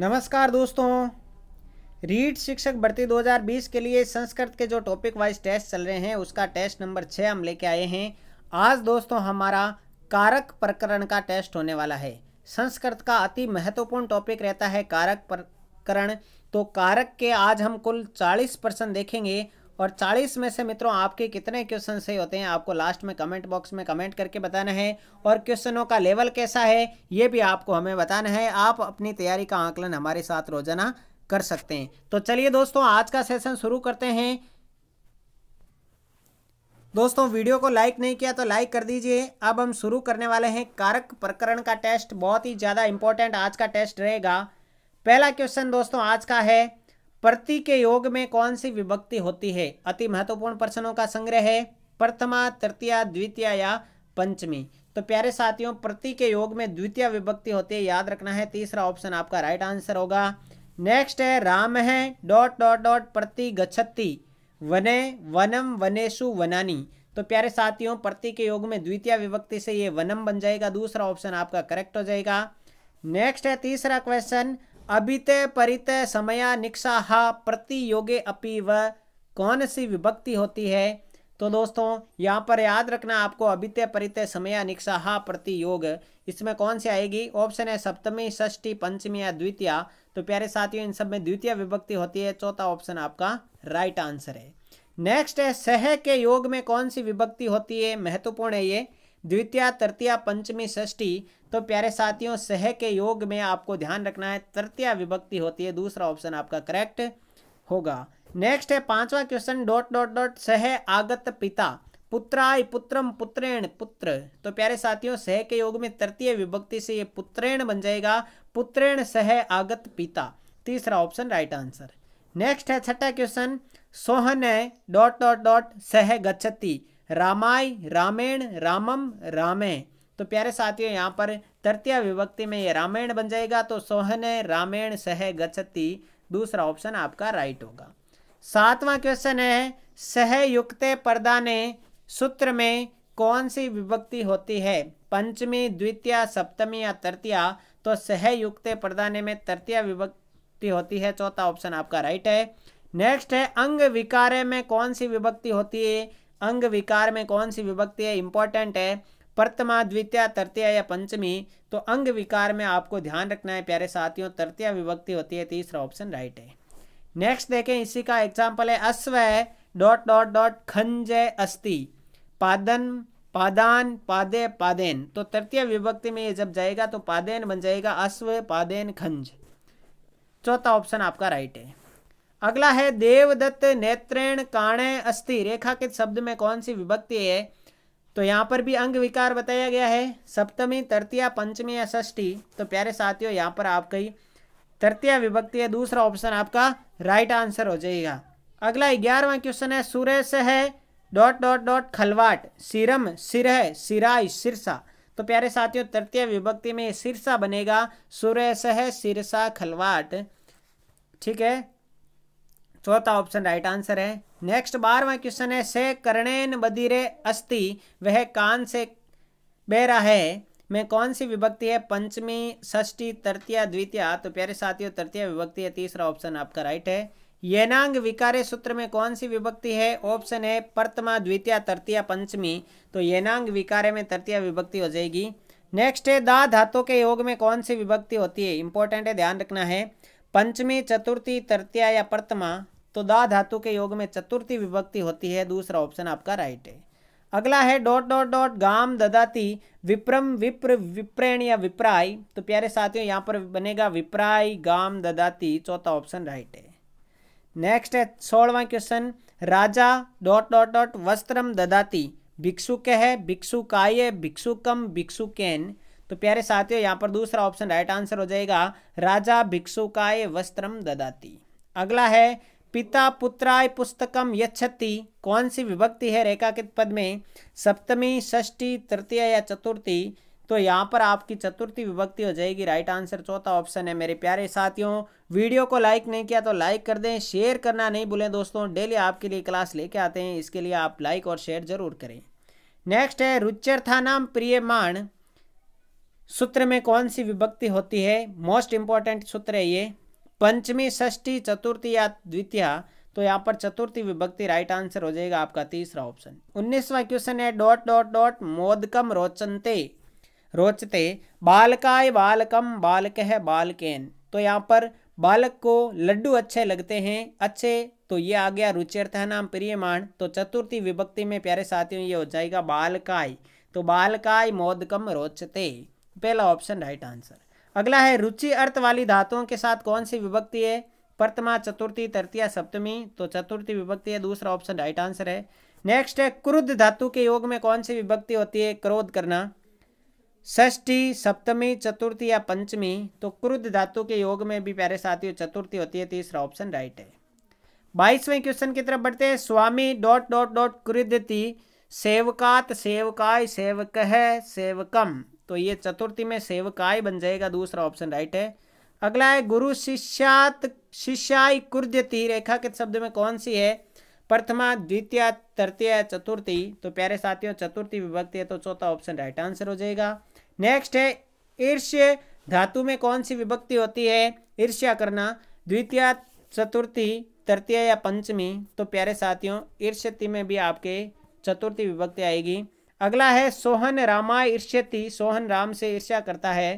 नमस्कार दोस्तों रीड शिक्षक भर्ती 2020 के लिए संस्कृत के जो टॉपिक वाइज टेस्ट चल रहे हैं उसका टेस्ट नंबर छः हम लेके आए हैं आज दोस्तों हमारा कारक प्रकरण का टेस्ट होने वाला है संस्कृत का अति महत्वपूर्ण टॉपिक रहता है कारक प्रकरण तो कारक के आज हम कुल 40 परसेंट देखेंगे और 40 में से मित्रों आपके कितने क्वेश्चन सही होते हैं आपको लास्ट में कमेंट बॉक्स में कमेंट करके बताना है और क्वेश्चनों का लेवल कैसा है ये भी आपको हमें बताना है आप अपनी तैयारी का आंकलन हमारे साथ रोजाना कर सकते हैं तो चलिए दोस्तों आज का सेशन शुरू करते हैं दोस्तों वीडियो को लाइक नहीं किया तो लाइक कर दीजिए अब हम शुरू करने वाले हैं कारक प्रकरण का टेस्ट बहुत ही ज़्यादा इंपॉर्टेंट आज का टेस्ट रहेगा पहला क्वेश्चन दोस्तों आज का है प्रति के योग में कौन सी विभक्ति होती है अति महत्वपूर्ण प्रश्नों का संग्रह है प्रथमा तृतीय द्वितीय या पंचमी तो प्यारे साथियों प्रति के योग में द्वितीय विभक्ति होती है याद रखना है तीसरा ऑप्शन आपका राइट आंसर होगा नेक्स्ट है राम है डॉट डॉट डॉट प्रति गच्छति वने वनम वनेशु वनानी तो प्यारे साथियों प्रति के योग में द्वितीय विभक्ति से ये वनम बन जाएगा दूसरा ऑप्शन आपका करेक्ट हो जाएगा नेक्स्ट है तीसरा क्वेश्चन अभित परित समया निक्षाह प्रति योगे अपि व कौन सी विभक्ति होती है तो दोस्तों यहाँ पर याद रखना आपको अभित परित समया निक्षाह प्रति योग इसमें कौन सी आएगी ऑप्शन है सप्तमी षष्ठी पंचमी या द्वितीय तो प्यारे साथियों इन सब में द्वितीय विभक्ति होती है चौथा ऑप्शन आपका राइट आंसर है नेक्स्ट है सह के योग में कौन सी विभक्ति होती है महत्वपूर्ण है ये द्वितीय तृतीय पंचमी षष्ठी तो प्यारे साथियों सह के योग में आपको ध्यान रखना है तृतीय विभक्ति होती है दूसरा ऑप्शन आपका करेक्ट होगा नेक्स्ट है पांचवा क्वेश्चन डॉट डॉट डॉट सह आगत पिता पुत्राय पुत्रम पुत्रेण पुत्र तो प्यारे साथियों सह के योग में तृतीय विभक्ति से ये पुत्रेण बन जाएगा पुत्रेण सह आगत पिता तीसरा ऑप्शन राइट आंसर नेक्स्ट है छठा question Sohan dot dot dot सह गच्छति रामाय रामेण रामम रामे तो प्यारे साथियों यहाँ पर तृतीय विभक्ति में ये रामायण बन जाएगा तो सोहन रामेण सह गच्छति दूसरा ऑप्शन आपका राइट होगा सातवां क्वेश्चन है सहयुक्त प्रदाने सूत्र में कौन सी विभक्ति होती है पंचमी द्वितीय सप्तमी या तृतीय तो सहयुक्त प्रदाने में तृतीय विभक्ति होती है चौथा ऑप्शन आपका राइट है नेक्स्ट है अंग विकारे में कौन सी विभक्ति होती है अंग विकार में कौन सी विभक्ति है इंपॉर्टेंट है प्रथमा द्वितीय तृतीय या पंचमी तो अंग विकार में आपको ध्यान रखना है प्यारे साथियों तृतीय विभक्ति होती है तीसरा ऑप्शन राइट है नेक्स्ट देखें इसी का एग्जाम्पल है अश्व डॉट डॉट डॉट खंज अस्थि पादन पादान पादे पादेन तो तृतीय विभक्ति में ये जब जाएगा तो पादेन बन जाएगा अश्व पादेन खंज चौथा ऑप्शन आपका राइट है अगला है देवदत्त नेत्रेण काणे अस्थि रेखाकित शब्द में कौन सी विभक्ति है तो यहाँ पर भी अंग विकार बताया गया है सप्तमी तृतीया पंचमी या षष्ठी तो प्यारे साथियों यहाँ पर आपका ही तृतीय विभक्ति है दूसरा ऑप्शन आपका राइट आंसर हो जाएगा अगला ग्यारहवा क्वेश्चन है सुरेश है डॉट डॉट डॉट खलवाट सिरम है सिराय सिरसा तो प्यारे साथियों तृतीय विभक्ति में सिरसा बनेगा सुरेश है सिरसा खलवाट ठीक है चौथा ऑप्शन राइट आंसर है नेक्स्ट बारहवा क्वेश्चन है से कर्णेन बदिरे अस्ति वह कान से बहरा है में कौन सी विभक्ति है पंचमी षष्ठी तृतीया द्वितीय तो प्यारे साथियों तृतीय विभक्ति है तीसरा ऑप्शन आपका राइट है येनांग विकारे सूत्र में कौन सी विभक्ति है ऑप्शन है प्रथमा द्वितीय तृतीय पंचमी तो येनांग विकारे में तृतीय विभक्ति हो जाएगी नेक्स्ट है दा धातु के योग में कौन सी विभक्ति होती है इंपॉर्टेंट है ध्यान रखना है पंचमी चतुर्थी तृतीया या प्रथमा तो दा धातु के योग में चतुर्थी विभक्ति होती है दूसरा ऑप्शन आपका राइट है अगला है डॉट डॉट डॉट गाम ददाती विप्रम विप्र विप्रेण या विप्राय तो प्यारे साथियों यहाँ पर बनेगा विप्राय गाम ददाती चौथा ऑप्शन राइट है नेक्स्ट है सोलवा क्वेश्चन राजा डॉट डॉट डॉट वस्त्रम ददाती भिक्षु है भिक्षु काय भिक्षुकम भिक्षुकेन तो प्यारे साथियों यहाँ पर दूसरा ऑप्शन राइट आंसर हो जाएगा राजा भिक्षुकाय वस्त्रम ददाती अगला है पिता पुत्राय पुस्तकम यच्छति कौन सी विभक्ति है रेखाकित पद में सप्तमी षष्टी तृतीय या चतुर्थी तो यहाँ पर आपकी चतुर्थी विभक्ति हो जाएगी राइट आंसर चौथा ऑप्शन है मेरे प्यारे साथियों वीडियो को लाइक नहीं किया तो लाइक कर दें शेयर करना नहीं भूलें दोस्तों डेली आपके लिए क्लास लेके आते हैं इसके लिए आप लाइक और शेयर जरूर करें नेक्स्ट है नाम प्रियमाण सूत्र में कौन सी विभक्ति होती है मोस्ट इंपॉर्टेंट सूत्र है ये पंचमी षष्ठी चतुर्थी या द्वितीय तो यहाँ पर चतुर्थी विभक्ति राइट आंसर हो जाएगा आपका तीसरा ऑप्शन उन्नीसवा क्वेश्चन है डॉट डॉट डॉट मोदकम रोचनते रोचते बालकाय बालकम बालक है बालकेन तो यहाँ पर बालक को लड्डू अच्छे लगते हैं अच्छे तो ये आ गया रुचिर्थ नाम प्रियमाण तो चतुर्थी विभक्ति में प्यारे साथियों ये हो जाएगा बालकाय तो बालकाय मोदकम रोचते पहला ऑप्शन राइट आंसर अगला है रुचि अर्थ वाली धातुओं के साथ कौन सी विभक्ति है प्रथमा चतुर्थी तृतीया सप्तमी तो चतुर्थी विभक्ति है दूसरा ऑप्शन राइट आंसर है नेक्स्ट है क्रुद्ध धातु के योग में कौन सी विभक्ति होती है क्रोध करना षष्ठी सप्तमी चतुर्थी या पंचमी तो क्रुद्ध धातु के योग में भी प्यारे साथियों चतुर्थी होती है तीसरा ऑप्शन राइट है बाईसवें क्वेश्चन की तरफ बढ़ते हैं स्वामी डॉट डॉट डॉट क्रुद्ध सेवकात सेवकाय सेवक है सेवकम तो ये चतुर्थी में सेवकाय बन जाएगा दूसरा ऑप्शन राइट है अगला है गुरु शिष्यात शिष्याय कुर्जती रेखा के शब्द में कौन सी है प्रथमा द्वितीय तृतीय चतुर्थी तो प्यारे साथियों चतुर्थी विभक्ति है तो चौथा ऑप्शन राइट आंसर हो जाएगा नेक्स्ट है ईर्ष्य धातु में कौन सी विभक्ति होती है ईर्ष्या करना द्वितीय चतुर्थी तृतीय या पंचमी तो प्यारे साथियों ईर्ष्य में भी आपके चतुर्थी विभक्ति आएगी अगला है सोहन रामा ईर्ष्यति सोहन राम से ईर्ष्या करता है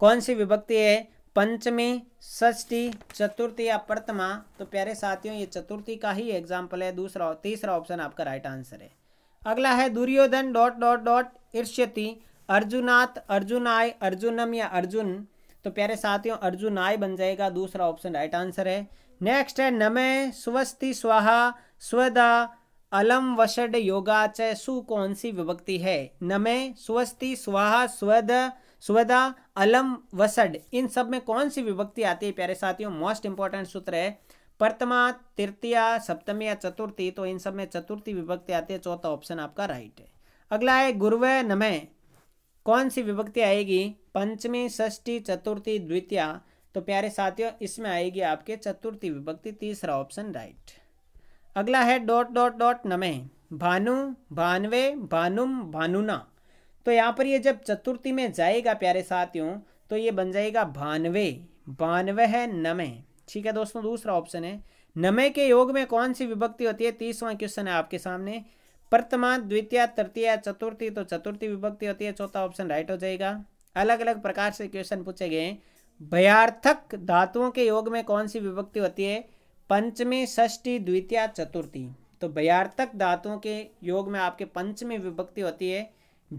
कौन सी विभक्ति है पंचमी षष्ठी चतुर्थी या प्रथमा तो प्यारे साथियों ये चतुर्थी का ही एग्जाम्पल है दूसरा तीसरा ऑप्शन आपका राइट आंसर है अगला है दुर्योधन डॉट डॉट डॉट ईर्ष्यति अर्जुनाथ अर्जुनाय अर्जुनम या अर्जुन तो प्यारे साथियों अर्जुनाय बन जाएगा दूसरा ऑप्शन राइट आंसर है नेक्स्ट है नमे स्वस्ति स्वाहा स्वदा अलम वषड योगाच सु कौन सी विभक्ति है नमे स्वस्ति स्वाहा स्वद स्वदा अलम वसड इन सब में कौन सी विभक्ति आती है प्यारे साथियों मोस्ट इंपॉर्टेंट सूत्र है प्रथमा तृतीया सप्तमी या चतुर्थी तो इन सब में चतुर्थी विभक्ति आती है चौथा ऑप्शन आपका राइट है अगला है गुरुव नमे कौन सी विभक्ति आएगी पंचमी षष्ठी चतुर्थी द्वितीय तो प्यारे साथियों इसमें आएगी आपके चतुर्थी विभक्ति तीसरा ऑप्शन राइट अगला है डॉट डॉट डॉट नमे भानु भानवे भानुम भानुना तो यहाँ पर ये जब चतुर्थी में जाएगा प्यारे साथियों तो ये बन जाएगा भानवे भानवे है नमे ठीक है दोस्तों दूसरा ऑप्शन है नमे के योग में कौन सी विभक्ति होती है तीसवा क्वेश्चन है आपके सामने प्रथमा द्वितीय तृतीय चतुर्थी तो चतुर्थी विभक्ति होती है चौथा ऑप्शन राइट हो जाएगा अलग अलग प्रकार से क्वेश्चन पूछे गए भयार्थक धातुओं के योग में कौन सी विभक्ति होती है पंचमी षष्टी द्वितीय चतुर्थी तो भयार्थक धातुओं के योग में आपके पंचमी विभक्ति होती है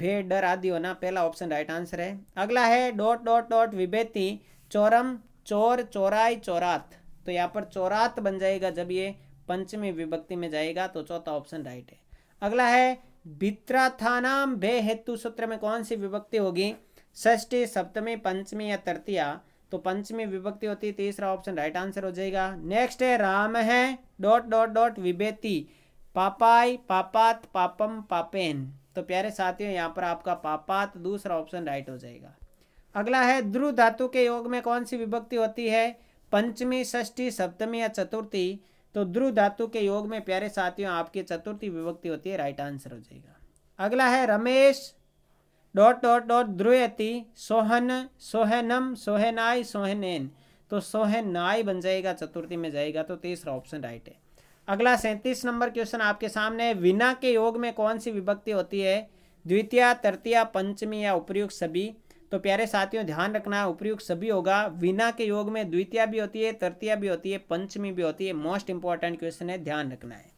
भेड़ डर आदि होना पहला ऑप्शन राइट आंसर है अगला है डॉट डॉट डॉट विभेति चौरम चोर चौराई चौरात तो यहाँ पर चौरात बन जाएगा जब ये पंचमी विभक्ति में जाएगा तो चौथा ऑप्शन राइट है अगला है बित्राथानाम भे हेतु सूत्र में कौन सी विभक्ति होगी षष्ठी सप्तमी पंचमी या तृतीया तो पंचमी विभक्ति होती है तीसरा ऑप्शन राइट आंसर हो जाएगा नेक्स्ट है राम है डॉट डॉट डॉट विभेति पापाई पापात पापम पापेन तो प्यारे साथियों यहाँ पर आपका पापात दूसरा ऑप्शन राइट हो जाएगा अगला है ध्रुव धातु के योग में कौन सी विभक्ति होती है पंचमी षष्ठी सप्तमी या चतुर्थी तो ध्रुव धातु के योग में प्यारे साथियों आपकी चतुर्थी विभक्ति होती है राइट आंसर हो जाएगा अगला है रमेश डॉट डॉट डॉट ध्रुयति सोहन सोहनम सोहनाय सोहनेन तो सोहनाय बन जाएगा चतुर्थी में जाएगा तो तीसरा ऑप्शन राइट है अगला सैंतीस नंबर क्वेश्चन आपके सामने है विना के योग में कौन सी विभक्ति होती है द्वितीय तृतीय पंचमी या उपयुक्त सभी तो प्यारे साथियों ध्यान रखना है उपयुक्त सभी होगा विना के योग में द्वितीय भी होती है तृतीय भी होती है पंचमी भी होती है मोस्ट इंपॉर्टेंट क्वेश्चन है ध्यान रखना है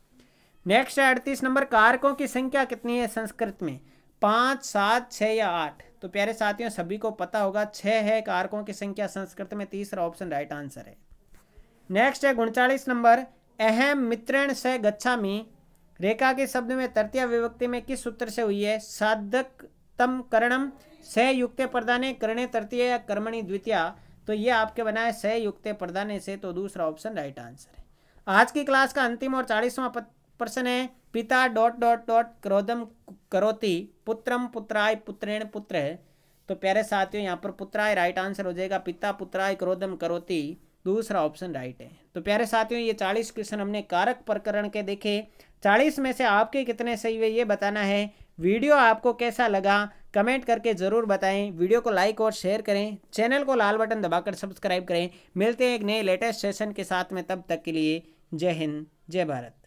नेक्स्ट है अड़तीस नंबर कारकों की संख्या कितनी है संस्कृत में पाँच सात छः या आठ तो प्यारे साथियों सभी को पता होगा छः है कारकों की संख्या संस्कृत में तीसरा ऑप्शन राइट आंसर है नेक्स्ट है उनचालीस नंबर अहम मित्रण से गच्छा मी रेखा के शब्द में तृतीय विभक्ति में किस सूत्र से हुई है साधकतम करणम स युक्त प्रदाने करणे तृतीय या कर्मणी द्वितीय तो ये आपके बनाए स युक्त प्रदाने से तो दूसरा ऑप्शन राइट आंसर है आज की क्लास का अंतिम और चालीसवां प्रश्न है पिता डॉट डॉट डॉट क्रोधम करोती पुत्रम पुत्राय पुत्रेण पुत्र है तो प्यारे साथियों यहाँ पर पुत्राय राइट आंसर हो जाएगा पिता पुत्राय क्रोधम करोति दूसरा ऑप्शन राइट है तो प्यारे साथियों ये चालीस क्वेश्चन हमने कारक प्रकरण के देखे चालीस में से आपके कितने सही हुए ये बताना है वीडियो आपको कैसा लगा कमेंट करके ज़रूर बताएं वीडियो को लाइक और शेयर करें चैनल को लाल बटन दबाकर सब्सक्राइब करें मिलते हैं एक नए लेटेस्ट सेशन के साथ में तब तक के लिए जय हिंद जय भारत